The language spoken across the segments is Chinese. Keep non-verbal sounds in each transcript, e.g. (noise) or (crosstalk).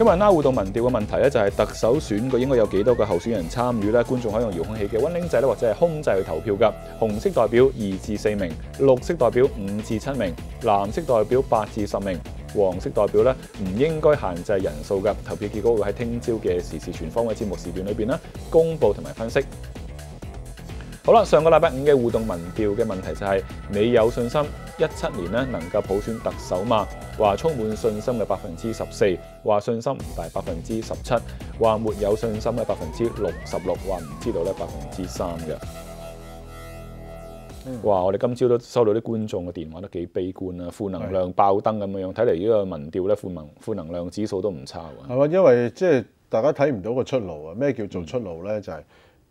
因為拉互動民調嘅問題咧，就係特首選舉應該有幾多個候選人參與咧？觀眾可以用遙控器嘅溫鈴掣咧，或者係空掣去投票㗎。紅色代表二至四名，綠色代表五至七名，藍色代表八至十名，黃色代表咧唔應該限制人數㗎。投票結果會喺聽朝嘅時事全方位節目時段裏邊啦，公佈同埋分析。好啦，上个礼拜五嘅互動民調嘅問題就係：你有信心一七年咧能夠普選特首嘛？話充滿信心嘅百分之十四，話信心唔大百分之十七，話沒有信心嘅百分之六十六，話唔知道咧百分之三嘅。哇！我哋今朝都收到啲觀眾嘅電話，都幾悲觀啊，負能量爆燈咁樣，睇嚟呢個民調咧負能負能量指數都唔差喎。係嘛？因為即係大家睇唔到個出路啊。咩叫做出路咧？就係。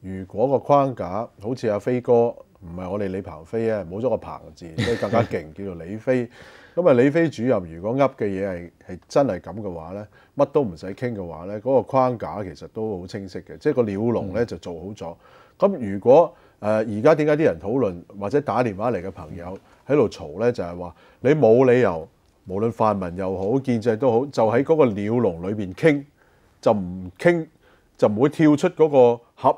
如果個框架好似阿飛哥，唔係我哋李鵬飛啊，冇咗個鵬字，即以更加勁，叫做李飛。(laughs) 咁啊，李飛主任如果噏嘅嘢係係真係咁嘅話咧，乜都唔使傾嘅話咧，嗰個框架其實都好清晰嘅，即係個鳥籠咧就做好咗。咁如果誒而家點解啲人討論或者打電話嚟嘅朋友喺度嘈咧，就係話你冇理由，無論泛民又好建制都好，就喺嗰個鳥籠裏邊傾，就唔傾，就唔會跳出嗰個盒。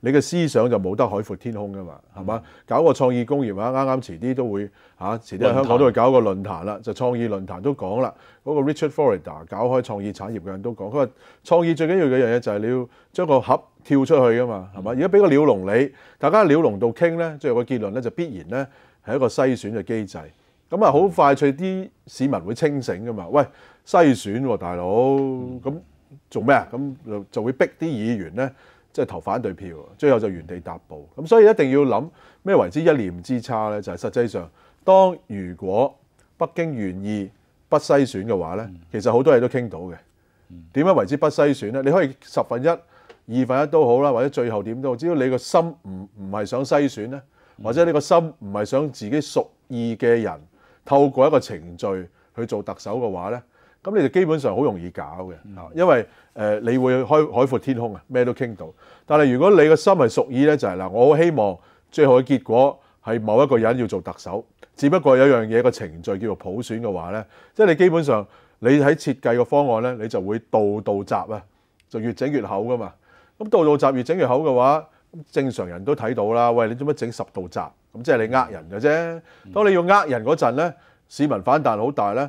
你嘅思想就冇得海闊天空噶嘛，係嘛？搞個創意工業啊，啱啱遲啲都會嚇，遲啲喺香港都會搞個論壇啦，就創意論壇都講啦。嗰個 Richard Florida 搞開創意產業嘅人都講，佢話創意最緊要嘅一樣嘢就係你要將個盒跳出去噶嘛，係嘛？而家俾個鳥籠你，大家鳥籠度傾咧，最後個結論咧就必然咧係一個篩選嘅機制。咁啊，好快脆啲市民會清醒噶嘛？喂，篩選大佬咁做咩啊？咁就就會逼啲議員咧。即係投反對票，最後就原地踏步。咁所以一定要諗咩為之一念之差呢？就係實際上，當如果北京願意不篩選嘅話呢，其實好多嘢都傾到嘅。點樣為之不篩選呢？你可以十分一、二分一都好啦，或者最後點都，只要你個心唔唔係想篩選呢，或者你個心唔係想自己屬意嘅人透過一個程序去做特首嘅話呢。咁你就基本上好容易搞嘅，因為誒你會開海闊天空啊，咩都傾到。但係如果你個心係屬意咧，就係嗱，我好希望最後嘅結果係某一個人要做特首。只不過有樣嘢個程序叫做普選嘅話咧，即係你基本上你喺設計個方案咧，你就會道道集啊，就越整越厚噶嘛。咁道道集越整越厚嘅話，正常人都睇到啦。喂，你做乜整十道集？咁即係你呃人嘅啫。當你要呃人嗰陣咧，市民反彈好大咧。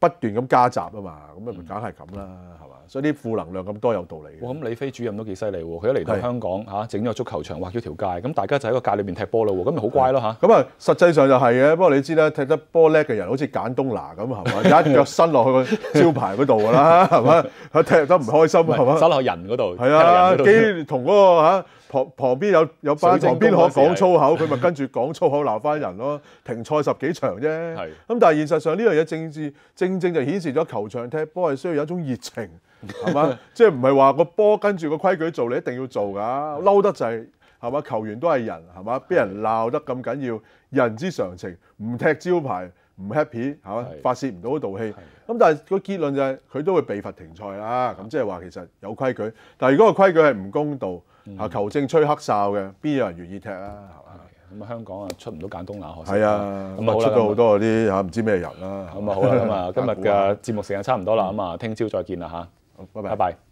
不斷咁加集啊嘛，咁咪梗係咁啦，係嘛？所以啲負能量咁多有道理。我咁李飛主任都幾犀利喎，佢一嚟到香港嚇整咗個足球場劃咗條界，咁大家就喺個界裏面踢波啦喎，咁咪好乖咯嚇。(laughs) 咁啊，實際上就係嘅，不過你知啦，踢得波叻嘅人好似簡東拿咁啊，有 (laughs) 一腳伸落去招牌嗰度㗎啦，(laughs) 係嘛？佢踢得唔開心係嘛？伸落人嗰度。係啊，機同嗰個嚇旁旁邊有有班旁邊可講粗口，佢咪跟住講粗口鬧翻人咯。停賽十幾場啫。係。咁但係現實上呢樣嘢政治政。正正就顯示咗球場踢波係需要有一種熱情，(laughs) 係嘛？即係唔係話個波跟住個規矩做，你一定要做㗎，嬲得滯係嘛？球員都係人係嘛？俾人鬧得咁緊要，人之常情。唔踢招牌唔 happy 係嘛？發泄唔到嗰道氣。咁但係個結論就係佢都會被罰停賽啦。咁即係話其實有規矩，但係如果個規矩係唔公道，啊球證吹黑哨嘅，邊有人願意踢啊？咁香港啊出唔到簡東冷河先係啊，咁啊出多好多嗰啲嚇唔知咩人啦。咁啊好啦，咁啊 (laughs) 今日嘅節目時間差唔多啦，咁啊聽朝再見啦嚇。好，拜拜。拜拜。